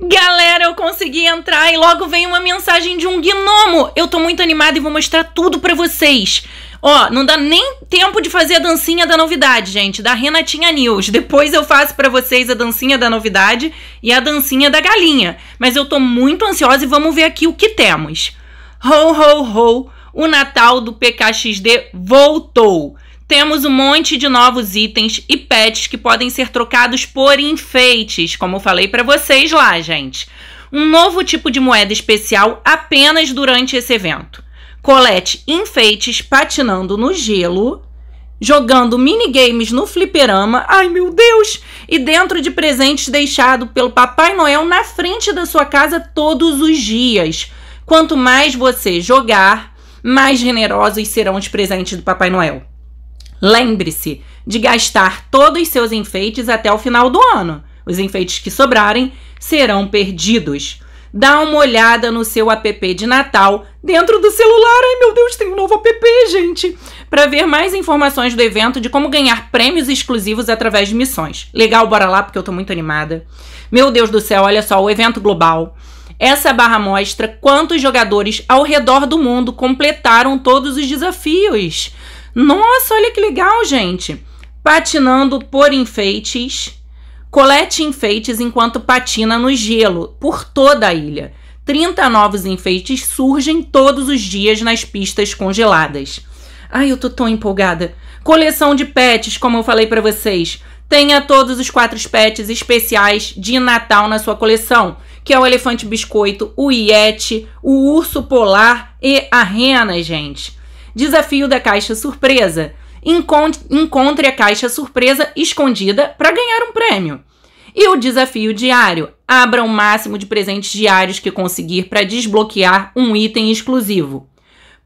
Galera, eu consegui entrar e logo vem uma mensagem de um gnomo. Eu tô muito animada e vou mostrar tudo para vocês. Ó, não dá nem tempo de fazer a dancinha da novidade, gente, da Renatinha News. Depois eu faço para vocês a dancinha da novidade e a dancinha da galinha. Mas eu tô muito ansiosa e vamos ver aqui o que temos. Ho, ho, ho, o Natal do PKXD voltou. Temos um monte de novos itens e pets que podem ser trocados por enfeites, como eu falei para vocês lá, gente. Um novo tipo de moeda especial apenas durante esse evento. Colete enfeites patinando no gelo, jogando minigames no fliperama. Ai meu Deus! E dentro de presentes deixado pelo Papai Noel na frente da sua casa todos os dias. Quanto mais você jogar, mais generosos serão os presentes do Papai Noel. Lembre-se de gastar todos os seus enfeites até o final do ano. Os enfeites que sobrarem serão perdidos. Dá uma olhada no seu app de Natal dentro do celular. Ai meu Deus, tem um novo app, gente! Para ver mais informações do evento, de como ganhar prêmios exclusivos através de missões. Legal, bora lá, porque eu tô muito animada. Meu Deus do céu, olha só, o evento global. Essa barra mostra quantos jogadores ao redor do mundo completaram todos os desafios. Nossa, olha que legal, gente! Patinando por enfeites. Colete enfeites enquanto patina no gelo por toda a ilha. 30 novos enfeites surgem todos os dias nas pistas congeladas. Ai, eu tô tão empolgada. Coleção de pets, como eu falei para vocês. Tenha todos os quatro pets especiais de Natal na sua coleção, que é o elefante biscoito, o iete, o urso polar e a rena, gente. Desafio da caixa surpresa. Encontre a caixa surpresa escondida para ganhar um prêmio. E o desafio diário: abra o máximo de presentes diários que conseguir para desbloquear um item exclusivo.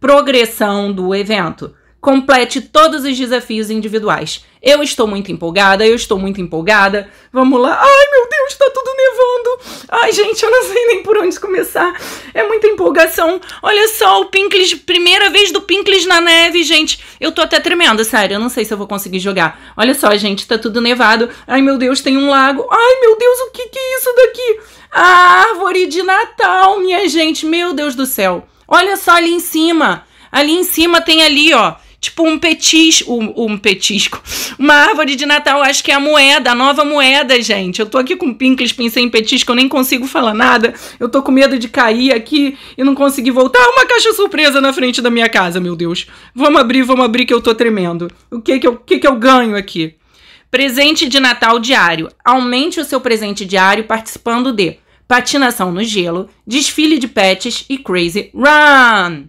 Progressão do evento complete todos os desafios individuais. Eu estou muito empolgada, eu estou muito empolgada. Vamos lá. Ai, meu Deus, está tudo nevando. Ai, gente, eu não sei nem por onde começar. É muita empolgação. Olha só, o Pinkles, primeira vez do Pinkles na neve, gente. Eu tô até tremendo, sério. Eu não sei se eu vou conseguir jogar. Olha só, gente, tá tudo nevado. Ai, meu Deus, tem um lago. Ai, meu Deus, o que, que é isso daqui? A árvore de Natal, minha gente. Meu Deus do céu. Olha só ali em cima. Ali em cima tem ali, ó tipo um petisco, um, um, petisco, uma árvore de Natal, acho que é a moeda, a nova moeda, gente. Eu tô aqui com pincles, pincel em petisco, eu nem consigo falar nada. Eu tô com medo de cair aqui e não conseguir voltar. Uma caixa surpresa na frente da minha casa, meu Deus. Vamos abrir, vamos abrir que eu tô tremendo. O que que eu, que que eu ganho aqui? Presente de Natal diário. Aumente o seu presente diário participando de patinação no gelo, desfile de pets e crazy run.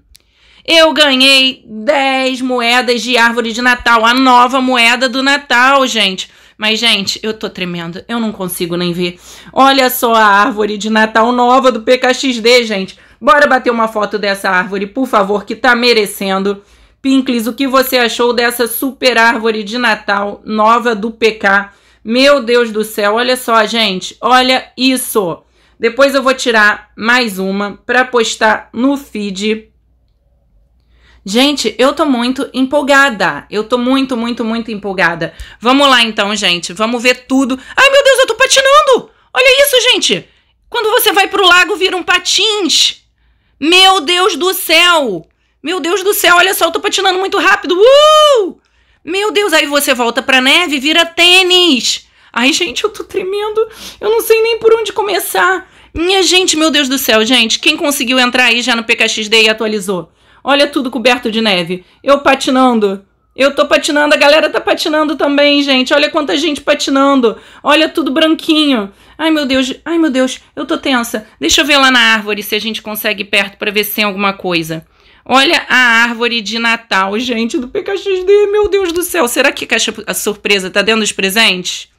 Eu ganhei 10 moedas de árvore de Natal, a nova moeda do Natal, gente. Mas, gente, eu tô tremendo. Eu não consigo nem ver. Olha só a árvore de Natal nova do PKXD, gente. Bora bater uma foto dessa árvore, por favor, que tá merecendo. Pinkles, o que você achou dessa super árvore de Natal nova do PK? Meu Deus do céu, olha só, gente. Olha isso. Depois eu vou tirar mais uma para postar no feed. Gente, eu tô muito empolgada. Eu tô muito, muito, muito empolgada. Vamos lá então, gente. Vamos ver tudo. Ai, meu Deus, eu tô patinando! Olha isso, gente! Quando você vai pro lago, vira um patins. Meu Deus do céu! Meu Deus do céu, olha só, eu tô patinando muito rápido. Uh! Meu Deus, aí você volta pra neve, vira tênis. Ai, gente, eu tô tremendo. Eu não sei nem por onde começar. Minha gente, meu Deus do céu, gente. Quem conseguiu entrar aí já no PKXD e atualizou? Olha tudo coberto de neve. Eu patinando. Eu tô patinando, a galera tá patinando também, gente. Olha quanta gente patinando. Olha tudo branquinho. Ai, meu Deus. Ai, meu Deus. Eu tô tensa. Deixa eu ver lá na árvore se a gente consegue ir perto para ver se tem alguma coisa. Olha a árvore de Natal, gente, do PKXD. Meu Deus do céu. Será que a caixa a surpresa tá dentro dos presentes?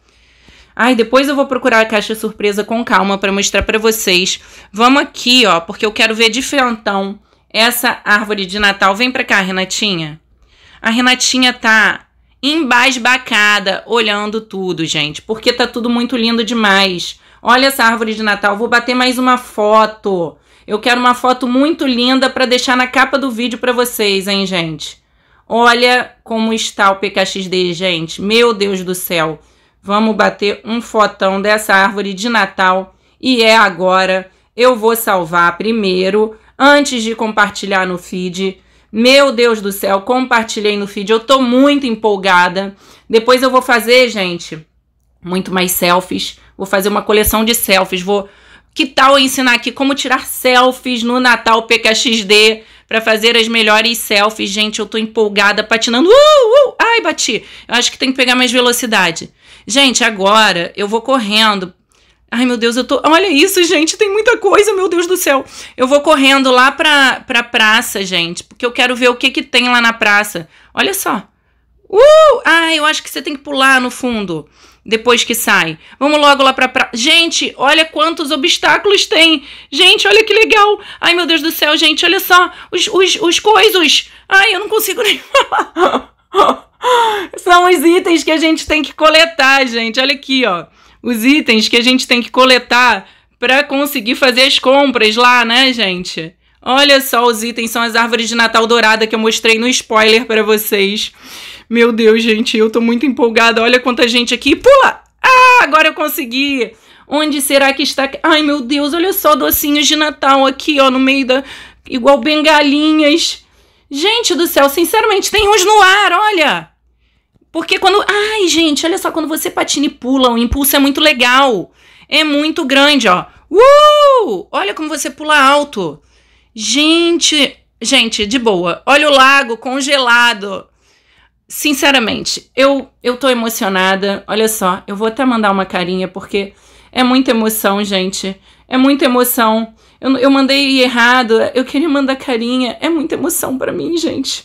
Ai, depois eu vou procurar a caixa surpresa com calma para mostrar para vocês. Vamos aqui, ó, porque eu quero ver diferentão essa árvore de Natal. Vem para cá, Renatinha. A Renatinha tá embasbacada olhando tudo, gente, porque tá tudo muito lindo demais. Olha essa árvore de Natal, vou bater mais uma foto. Eu quero uma foto muito linda para deixar na capa do vídeo para vocês, hein, gente? Olha como está o PKXD, gente. Meu Deus do céu. Vamos bater um fotão dessa árvore de Natal e é agora. Eu vou salvar primeiro antes de compartilhar no feed. Meu Deus do céu, compartilhei no feed. Eu tô muito empolgada. Depois eu vou fazer, gente, muito mais selfies. Vou fazer uma coleção de selfies. Vou que tal ensinar aqui como tirar selfies no Natal PKXD para fazer as melhores selfies? Gente, eu tô empolgada, patinando. Uh, uh, ai, bati. Eu acho que tem que pegar mais velocidade. Gente, agora eu vou correndo Ai, meu Deus, eu tô. Olha isso, gente, tem muita coisa, meu Deus do céu. Eu vou correndo lá pra, pra praça, gente, porque eu quero ver o que que tem lá na praça. Olha só. Uh! Ai, eu acho que você tem que pular no fundo depois que sai. Vamos logo lá pra praça. Gente, olha quantos obstáculos tem. Gente, olha que legal. Ai, meu Deus do céu, gente, olha só. Os, os, os coisas. Ai, eu não consigo nem falar. São os itens que a gente tem que coletar, gente. Olha aqui, ó os itens que a gente tem que coletar para conseguir fazer as compras lá, né, gente? Olha só, os itens são as árvores de Natal dourada que eu mostrei no spoiler para vocês. Meu Deus, gente, eu tô muito empolgada. Olha quanta gente aqui. Pula! Ah, agora eu consegui! Onde será que está? Ai, meu Deus, olha só, docinhos de Natal aqui, ó, no meio da. igual bengalinhas. Gente do céu, sinceramente, tem uns no ar, olha! Porque quando. Ai, gente, olha só, quando você patina e pula, o impulso é muito legal. É muito grande, ó. Uh! Olha como você pula alto. Gente, gente, de boa. Olha o lago congelado. Sinceramente, eu eu tô emocionada. Olha só, eu vou até mandar uma carinha porque é muita emoção, gente. É muita emoção. Eu, eu mandei errado. Eu queria mandar carinha. É muita emoção para mim, gente.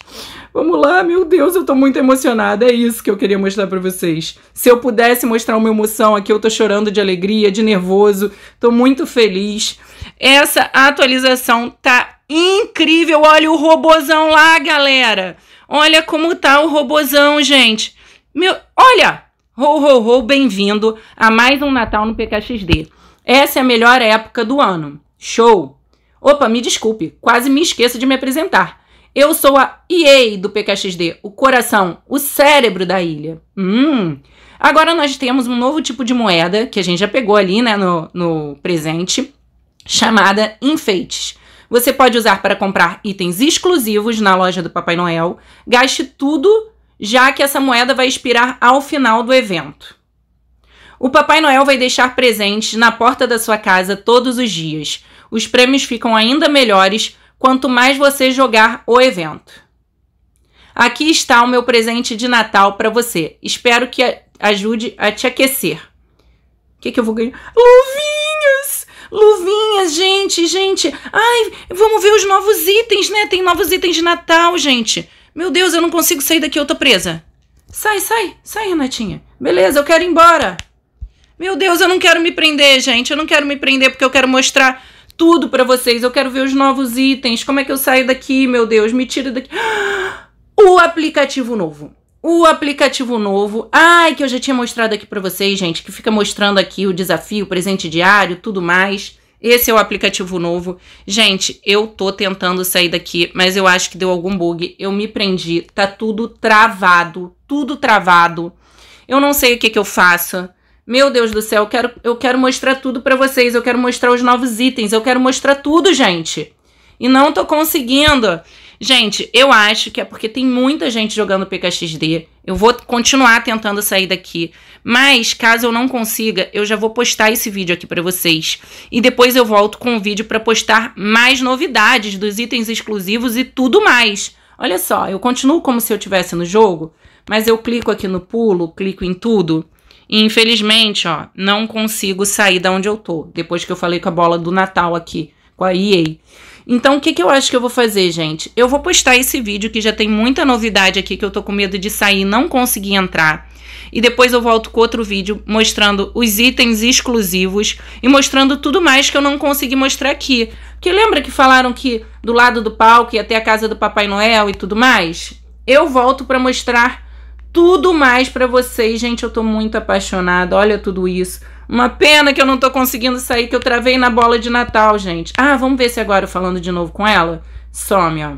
Vamos lá, meu Deus, eu tô muito emocionada. É isso que eu queria mostrar para vocês. Se eu pudesse mostrar uma emoção aqui, eu tô chorando de alegria, de nervoso, tô muito feliz. Essa atualização tá incrível. Olha o robozão lá, galera. Olha como tá o robozão, gente. Meu, olha! Ho, ho, ho, bem-vindo a mais um Natal no PKXD. Essa é a melhor época do ano. Show! Opa, me desculpe, quase me esqueço de me apresentar. Eu sou a EA do PKXD, o coração, o cérebro da ilha. Hum. Agora nós temos um novo tipo de moeda que a gente já pegou ali, né, no, no presente, chamada enfeites. Você pode usar para comprar itens exclusivos na loja do Papai Noel. Gaste tudo, já que essa moeda vai expirar ao final do evento. O Papai Noel vai deixar presentes na porta da sua casa todos os dias. Os prêmios ficam ainda melhores quanto mais você jogar o evento. Aqui está o meu presente de Natal para você. Espero que ajude a te aquecer. O que, que eu vou ganhar? Luvinhas! Luvinhas, gente, gente. Ai, vamos ver os novos itens, né? Tem novos itens de Natal, gente. Meu Deus, eu não consigo sair daqui, eu tô presa. Sai, sai, sai, Renatinha. Beleza, eu quero ir embora. Meu Deus, eu não quero me prender, gente. Eu não quero me prender porque eu quero mostrar tudo para vocês. Eu quero ver os novos itens. Como é que eu saio daqui, meu Deus? Me tira daqui. O aplicativo novo. O aplicativo novo. Ai, que eu já tinha mostrado aqui para vocês, gente, que fica mostrando aqui o desafio, o presente diário, tudo mais. Esse é o aplicativo novo. Gente, eu tô tentando sair daqui, mas eu acho que deu algum bug. Eu me prendi, tá tudo travado, tudo travado. Eu não sei o que que eu faço. Meu Deus do céu, eu quero, eu quero mostrar tudo para vocês, eu quero mostrar os novos itens, eu quero mostrar tudo, gente. E não tô conseguindo. Gente, eu acho que é porque tem muita gente jogando PKXD. Eu vou continuar tentando sair daqui, mas caso eu não consiga, eu já vou postar esse vídeo aqui para vocês e depois eu volto com o vídeo para postar mais novidades dos itens exclusivos e tudo mais. Olha só, eu continuo como se eu estivesse no jogo, mas eu clico aqui no pulo, clico em tudo e infelizmente, ó, não consigo sair da onde eu tô, depois que eu falei com a bola do Natal aqui, com a EA. Então, o que, que eu acho que eu vou fazer, gente? Eu vou postar esse vídeo que já tem muita novidade aqui, que eu tô com medo de sair e não conseguir entrar. E depois eu volto com outro vídeo mostrando os itens exclusivos e mostrando tudo mais que eu não consegui mostrar aqui. Porque lembra que falaram que do lado do palco ia ter a casa do Papai Noel e tudo mais? Eu volto para mostrar tudo mais para vocês. Gente, eu tô muito apaixonada. Olha tudo isso. Uma pena que eu não tô conseguindo sair, que eu travei na bola de Natal, gente. Ah, vamos ver se agora eu falando de novo com ela. Some, ó.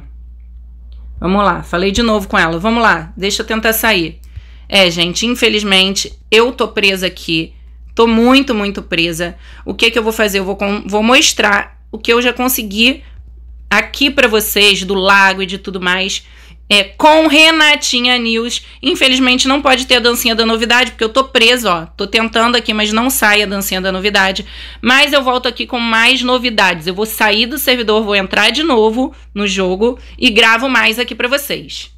Vamos lá, falei de novo com ela. Vamos lá, deixa eu tentar sair. É, gente, infelizmente, eu tô presa aqui. Tô muito, muito presa. O que que eu vou fazer? Eu vou, vou mostrar o que eu já consegui aqui para vocês do lago e de tudo mais é, com Renatinha News. Infelizmente não pode ter a dancinha da novidade, porque eu tô preso, ó. Tô tentando aqui, mas não sai a dancinha da novidade. Mas eu volto aqui com mais novidades. Eu vou sair do servidor, vou entrar de novo no jogo e gravo mais aqui para vocês.